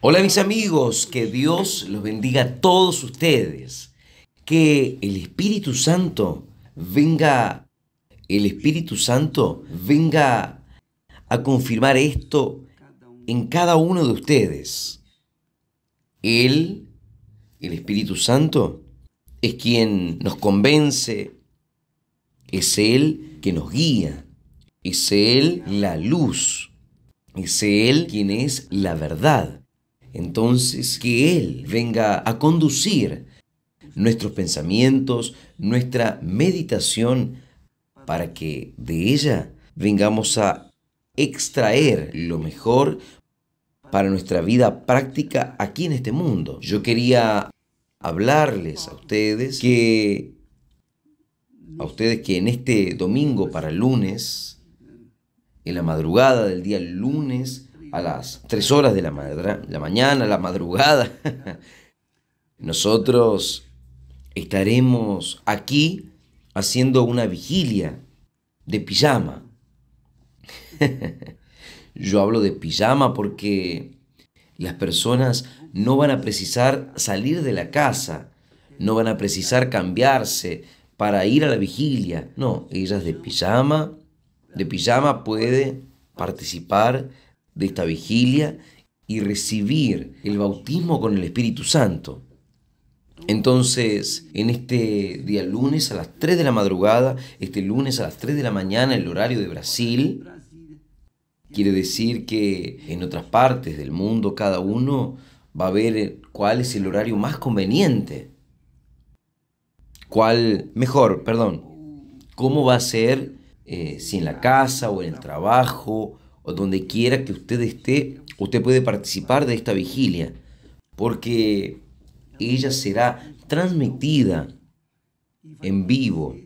Hola mis amigos, que Dios los bendiga a todos ustedes. Que el Espíritu Santo venga, el Espíritu Santo venga a confirmar esto en cada uno de ustedes. Él, el Espíritu Santo, es quien nos convence, es Él que nos guía, es Él la luz, es Él quien es la verdad. Entonces, que Él venga a conducir nuestros pensamientos, nuestra meditación, para que de ella vengamos a extraer lo mejor para nuestra vida práctica aquí en este mundo. Yo quería hablarles a ustedes que a ustedes que en este domingo para lunes, en la madrugada del día lunes, a las 3 horas de la, ma la mañana, la madrugada, nosotros estaremos aquí haciendo una vigilia de pijama. Yo hablo de pijama porque las personas no van a precisar salir de la casa, no van a precisar cambiarse para ir a la vigilia. No, ellas de pijama, de pijama puede participar de esta vigilia y recibir el bautismo con el Espíritu Santo. Entonces, en este día lunes a las 3 de la madrugada, este lunes a las 3 de la mañana, el horario de Brasil, quiere decir que en otras partes del mundo cada uno va a ver cuál es el horario más conveniente. Cuál, mejor, perdón, cómo va a ser, eh, si en la casa o en el trabajo o donde quiera que usted esté, usted puede participar de esta vigilia, porque ella será transmitida en vivo.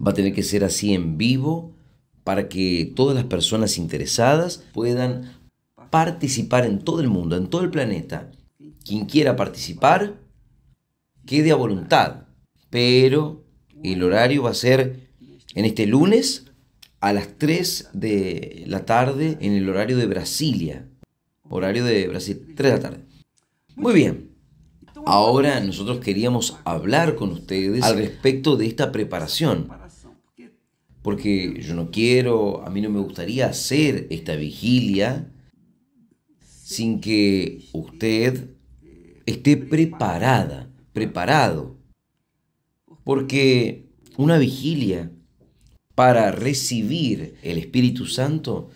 Va a tener que ser así en vivo para que todas las personas interesadas puedan participar en todo el mundo, en todo el planeta. Quien quiera participar, quede a voluntad. Pero el horario va a ser en este lunes a las 3 de la tarde en el horario de Brasilia. Horario de Brasil, 3 de la tarde. Muy bien. Ahora nosotros queríamos hablar con ustedes al respecto de esta preparación. Porque yo no quiero, a mí no me gustaría hacer esta vigilia sin que usted esté preparada, preparado. Porque una vigilia para recibir el Espíritu Santo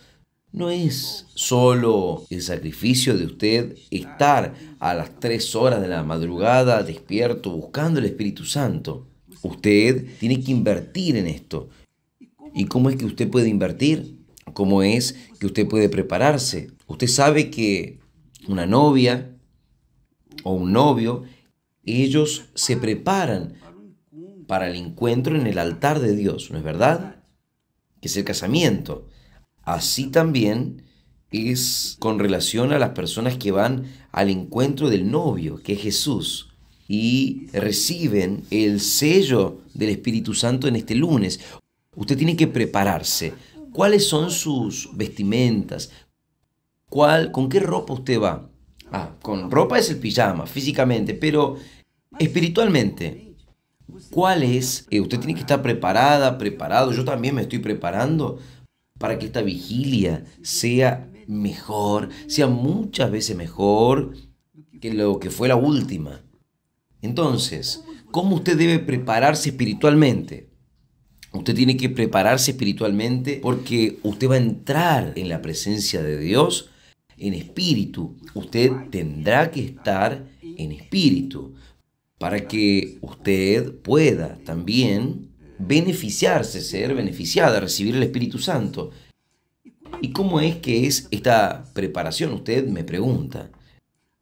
no es solo el sacrificio de usted estar a las 3 horas de la madrugada despierto buscando el Espíritu Santo. Usted tiene que invertir en esto. ¿Y cómo es que usted puede invertir? ¿Cómo es que usted puede prepararse? Usted sabe que una novia o un novio, ellos se preparan para el encuentro en el altar de Dios, ¿no es verdad? Que es el casamiento. Así también es con relación a las personas que van al encuentro del novio, que es Jesús, y reciben el sello del Espíritu Santo en este lunes. Usted tiene que prepararse. ¿Cuáles son sus vestimentas? ¿Cuál, ¿Con qué ropa usted va? Ah, con ropa es el pijama, físicamente, pero espiritualmente, cuál es, eh, usted tiene que estar preparada, preparado, yo también me estoy preparando para que esta vigilia sea mejor, sea muchas veces mejor que lo que fue la última. Entonces, ¿cómo usted debe prepararse espiritualmente? Usted tiene que prepararse espiritualmente porque usted va a entrar en la presencia de Dios en espíritu. Usted tendrá que estar en espíritu para que usted pueda también beneficiarse, ser beneficiada, recibir el Espíritu Santo. ¿Y cómo es que es esta preparación? Usted me pregunta.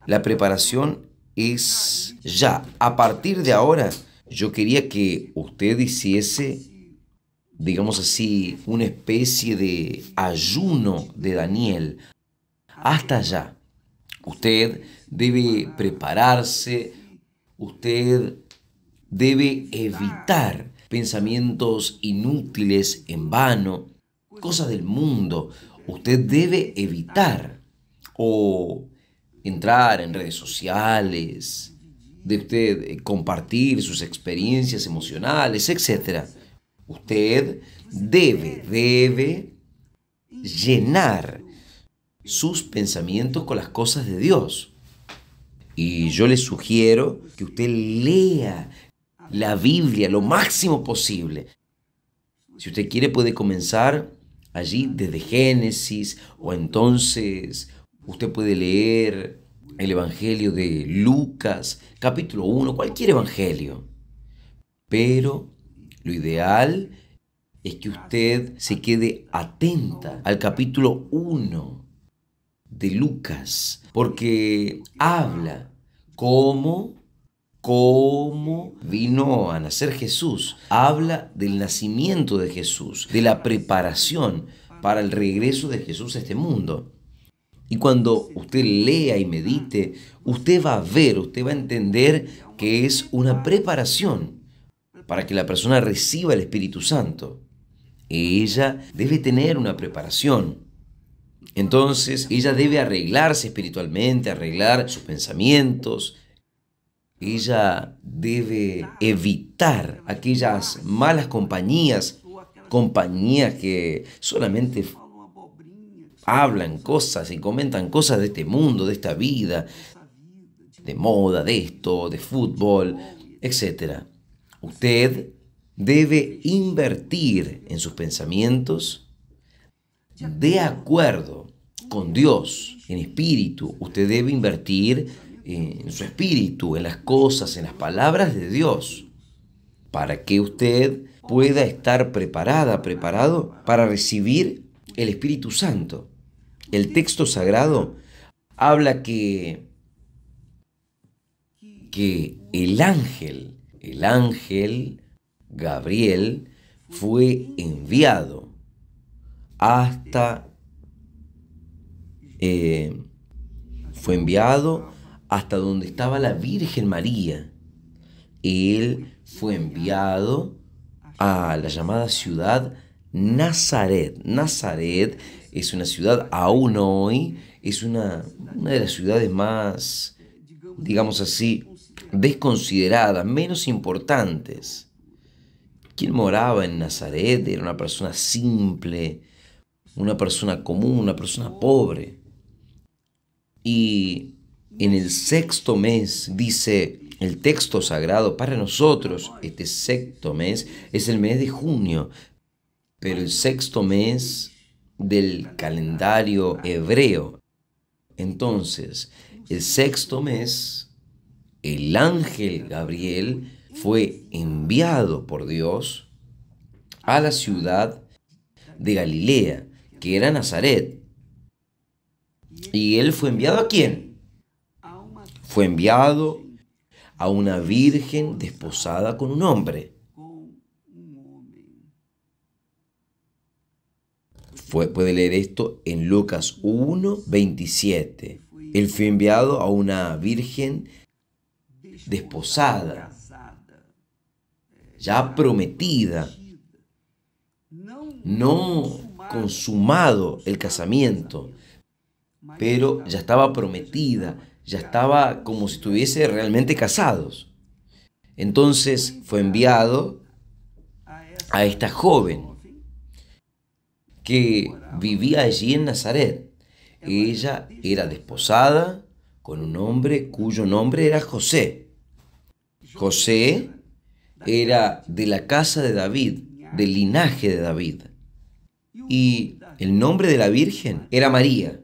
La preparación es ya. A partir de ahora, yo quería que usted hiciese, digamos así, una especie de ayuno de Daniel. Hasta allá. Usted debe prepararse, usted debe evitar pensamientos inútiles en vano, cosas del mundo. Usted debe evitar o entrar en redes sociales, de usted eh, compartir sus experiencias emocionales, etc. Usted debe, debe llenar sus pensamientos con las cosas de Dios. Y yo le sugiero que usted lea la Biblia lo máximo posible. Si usted quiere puede comenzar allí desde Génesis o entonces usted puede leer el Evangelio de Lucas, capítulo 1, cualquier Evangelio. Pero lo ideal es que usted se quede atenta al capítulo 1 de Lucas, porque habla cómo, cómo vino a nacer Jesús. Habla del nacimiento de Jesús, de la preparación para el regreso de Jesús a este mundo. Y cuando usted lea y medite, usted va a ver, usted va a entender que es una preparación para que la persona reciba el Espíritu Santo. Ella debe tener una preparación. Entonces ella debe arreglarse espiritualmente, arreglar sus pensamientos. Ella debe evitar aquellas malas compañías, compañías que solamente hablan cosas y comentan cosas de este mundo, de esta vida, de moda, de esto, de fútbol, etc. Usted debe invertir en sus pensamientos de acuerdo con Dios, en espíritu. Usted debe invertir eh, en su espíritu, en las cosas, en las palabras de Dios, para que usted pueda estar preparada, preparado para recibir el Espíritu Santo. El texto sagrado habla que, que el ángel, el ángel Gabriel, fue enviado hasta eh, fue enviado hasta donde estaba la Virgen María. Él fue enviado a la llamada ciudad Nazaret. Nazaret es una ciudad, aún hoy, es una, una de las ciudades más, digamos así, desconsideradas, menos importantes. Quien moraba en Nazaret era una persona simple, una persona común, una persona pobre. Y en el sexto mes, dice el texto sagrado, para nosotros este sexto mes es el mes de junio, pero el sexto mes del calendario hebreo. Entonces, el sexto mes, el ángel Gabriel fue enviado por Dios a la ciudad de Galilea, que era Nazaret. ¿Y él fue enviado a quién? Fue enviado a una virgen desposada con un hombre. Fue, puede leer esto en Lucas 1, 27. Él fue enviado a una virgen desposada, ya prometida. No consumado el casamiento, pero ya estaba prometida, ya estaba como si estuviese realmente casados. Entonces fue enviado a esta joven que vivía allí en Nazaret. Ella era desposada con un hombre cuyo nombre era José. José era de la casa de David, del linaje de David y el nombre de la Virgen era María.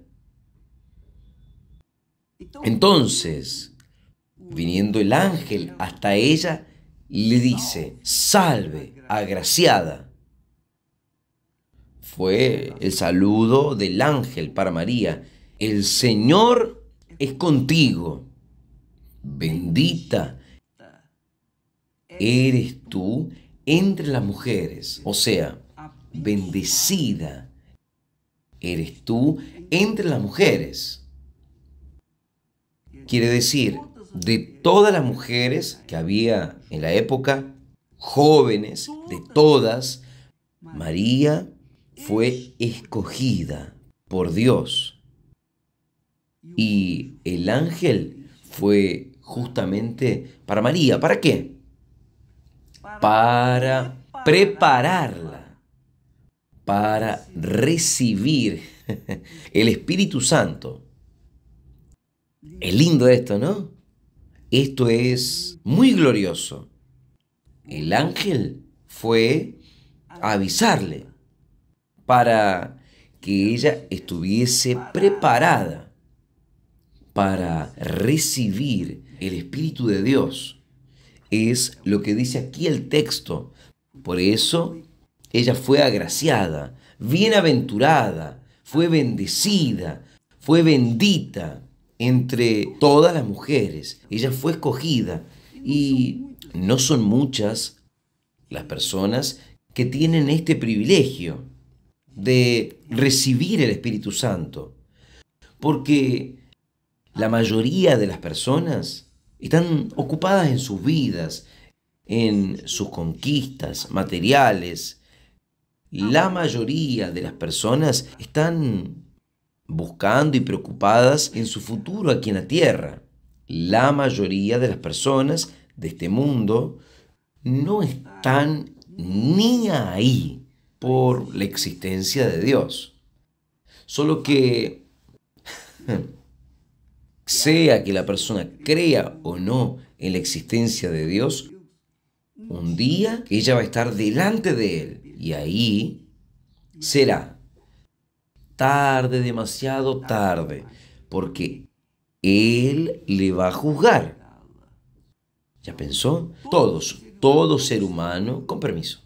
Entonces, viniendo el ángel hasta ella, le dice, salve, agraciada. Fue el saludo del ángel para María. El Señor es contigo. Bendita eres tú entre las mujeres. O sea, bendecida eres tú entre las mujeres. Quiere decir, de todas las mujeres que había en la época, jóvenes, de todas, María fue escogida por Dios. Y el ángel fue justamente para María. ¿Para qué? Para prepararla para recibir el Espíritu Santo. Es lindo esto, ¿no? Esto es muy glorioso. El ángel fue a avisarle para que ella estuviese preparada para recibir el Espíritu de Dios. Es lo que dice aquí el texto. Por eso ella fue agraciada, bienaventurada, fue bendecida, fue bendita entre todas las mujeres. Ella fue escogida y no son muchas las personas que tienen este privilegio de recibir el Espíritu Santo. Porque la mayoría de las personas están ocupadas en sus vidas, en sus conquistas materiales, Ah, la mayoría de las personas están buscando y preocupadas en su futuro aquí en la Tierra. La mayoría de las personas de este mundo no están ni ahí por la existencia de Dios. Solo que sea que la persona crea o no en la existencia de Dios, un día ella va a estar delante de Él y ahí será tarde, demasiado tarde, porque Él le va a juzgar. ¿Ya pensó? Todos, todo ser humano, con permiso.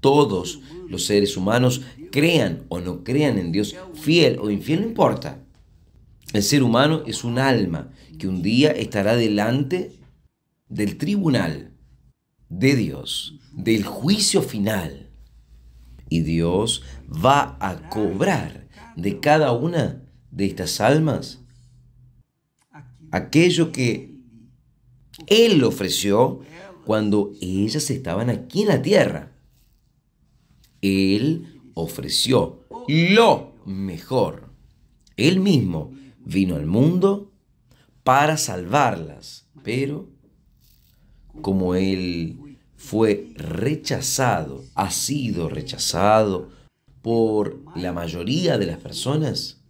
Todos los seres humanos, crean o no crean en Dios, fiel o infiel, no importa. El ser humano es un alma que un día estará delante del tribunal de Dios, del juicio final. Y Dios va a cobrar de cada una de estas almas aquello que Él ofreció cuando ellas estaban aquí en la tierra. Él ofreció lo mejor. Él mismo vino al mundo para salvarlas, pero como Él fue rechazado, ha sido rechazado por la mayoría de las personas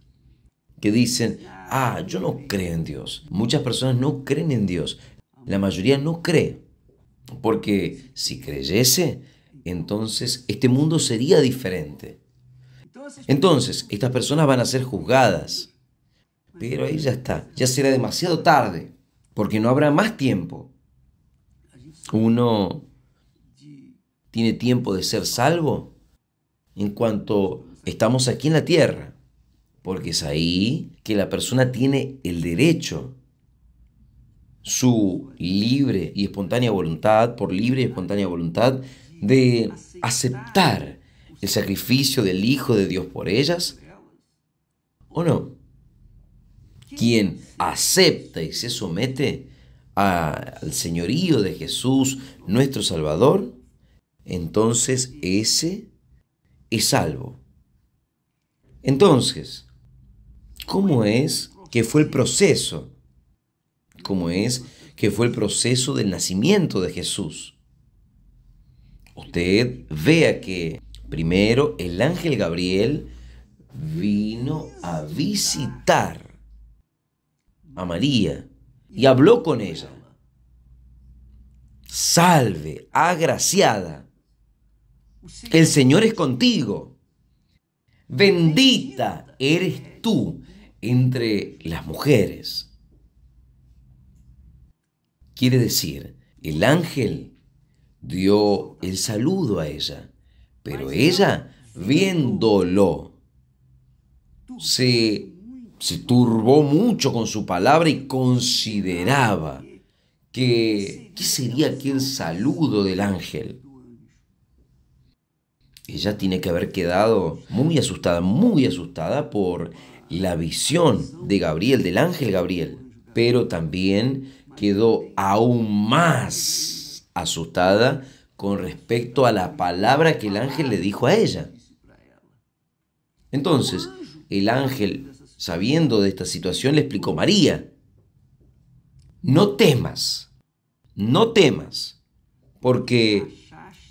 que dicen, ah, yo no creo en Dios. Muchas personas no creen en Dios. La mayoría no cree. Porque si creyese, entonces este mundo sería diferente. Entonces, estas personas van a ser juzgadas. Pero ahí ya está, ya será demasiado tarde, porque no habrá más tiempo uno tiene tiempo de ser salvo en cuanto estamos aquí en la tierra, porque es ahí que la persona tiene el derecho, su libre y espontánea voluntad, por libre y espontánea voluntad, de aceptar el sacrificio del Hijo de Dios por ellas, ¿o no? Quien acepta y se somete, al señorío de Jesús, nuestro Salvador, entonces ese es salvo. Entonces, ¿cómo es que fue el proceso? ¿Cómo es que fue el proceso del nacimiento de Jesús? Usted vea que primero el ángel Gabriel vino a visitar a María y habló con ella. Salve, agraciada. El Señor es contigo. Bendita eres tú entre las mujeres. Quiere decir, el ángel dio el saludo a ella, pero ella, viéndolo, se se turbó mucho con su palabra y consideraba que qué sería aquel saludo del ángel. Ella tiene que haber quedado muy asustada, muy asustada por la visión de Gabriel, del ángel Gabriel, pero también quedó aún más asustada con respecto a la palabra que el ángel le dijo a ella. Entonces, el ángel sabiendo de esta situación, le explicó, María, no temas, no temas, porque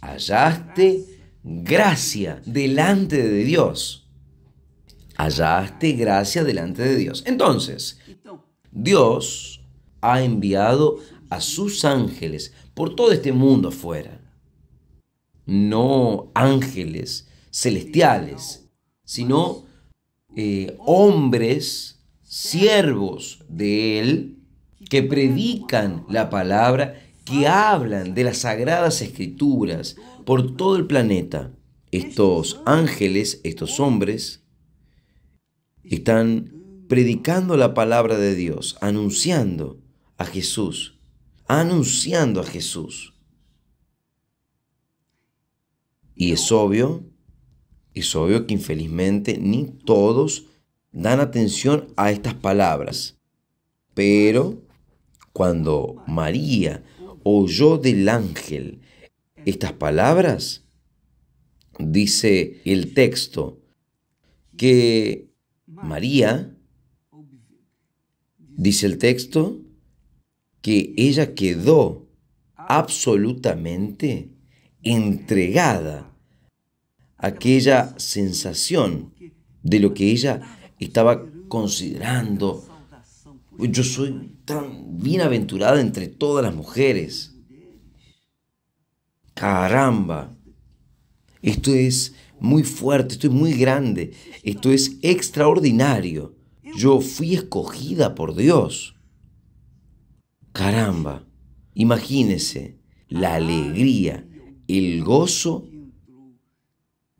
hallaste gracia delante de Dios. Hallaste gracia delante de Dios. Entonces, Dios ha enviado a sus ángeles por todo este mundo afuera. No ángeles celestiales, sino eh, hombres, siervos de Él, que predican la palabra, que hablan de las sagradas escrituras por todo el planeta. Estos ángeles, estos hombres, están predicando la palabra de Dios, anunciando a Jesús, anunciando a Jesús. Y es obvio es obvio que infelizmente ni todos dan atención a estas palabras. Pero cuando María oyó del ángel estas palabras, dice el texto que María, dice el texto, que ella quedó absolutamente entregada aquella sensación de lo que ella estaba considerando. Yo soy tan bienaventurada entre todas las mujeres. Caramba, esto es muy fuerte, esto es muy grande, esto es extraordinario. Yo fui escogida por Dios. Caramba, imagínese la alegría, el gozo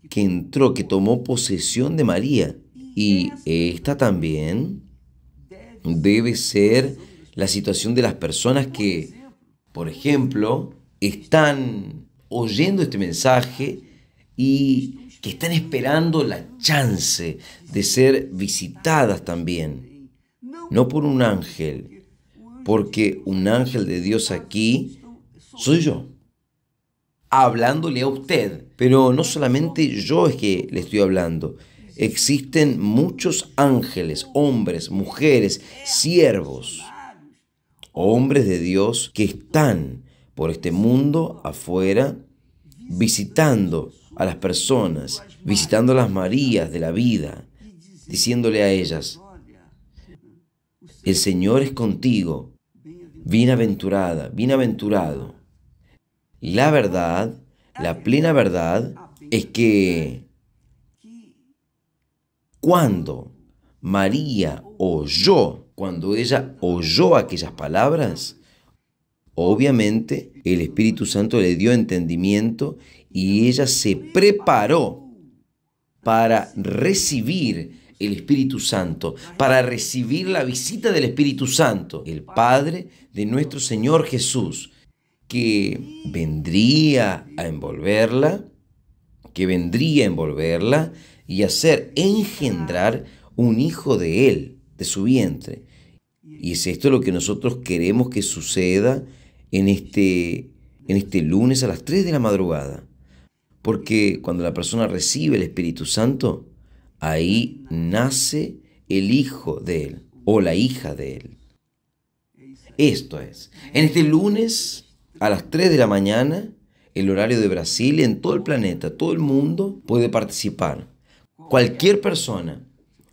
que entró, que tomó posesión de María. Y eh, esta también debe ser la situación de las personas que, por ejemplo, están oyendo este mensaje y que están esperando la chance de ser visitadas también. No por un ángel, porque un ángel de Dios aquí soy yo, hablándole a usted pero no solamente yo es que le estoy hablando. Existen muchos ángeles, hombres, mujeres, siervos, hombres de Dios que están por este mundo afuera visitando a las personas, visitando a las Marías de la vida, diciéndole a ellas, el Señor es contigo, bienaventurada, bienaventurado. La verdad la plena verdad es que cuando María oyó, cuando ella oyó aquellas palabras, obviamente el Espíritu Santo le dio entendimiento y ella se preparó para recibir el Espíritu Santo, para recibir la visita del Espíritu Santo, el Padre de nuestro Señor Jesús, que vendría a envolverla, que vendría a envolverla y hacer engendrar un hijo de él, de su vientre. Y es esto lo que nosotros queremos que suceda en este, en este lunes a las 3 de la madrugada. Porque cuando la persona recibe el Espíritu Santo, ahí nace el hijo de él o la hija de él. Esto es, en este lunes a las 3 de la mañana, el horario de Brasil, y en todo el planeta, todo el mundo puede participar. Cualquier persona.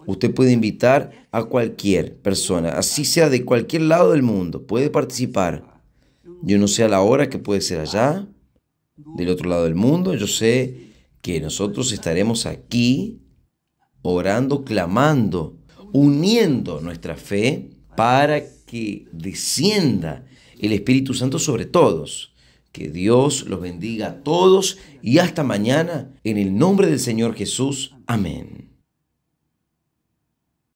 Usted puede invitar a cualquier persona, así sea de cualquier lado del mundo, puede participar. Yo no sé a la hora que puede ser allá, del otro lado del mundo, yo sé que nosotros estaremos aquí orando, clamando, uniendo nuestra fe para que descienda el Espíritu Santo sobre todos. Que Dios los bendiga a todos y hasta mañana en el nombre del Señor Jesús. Amén.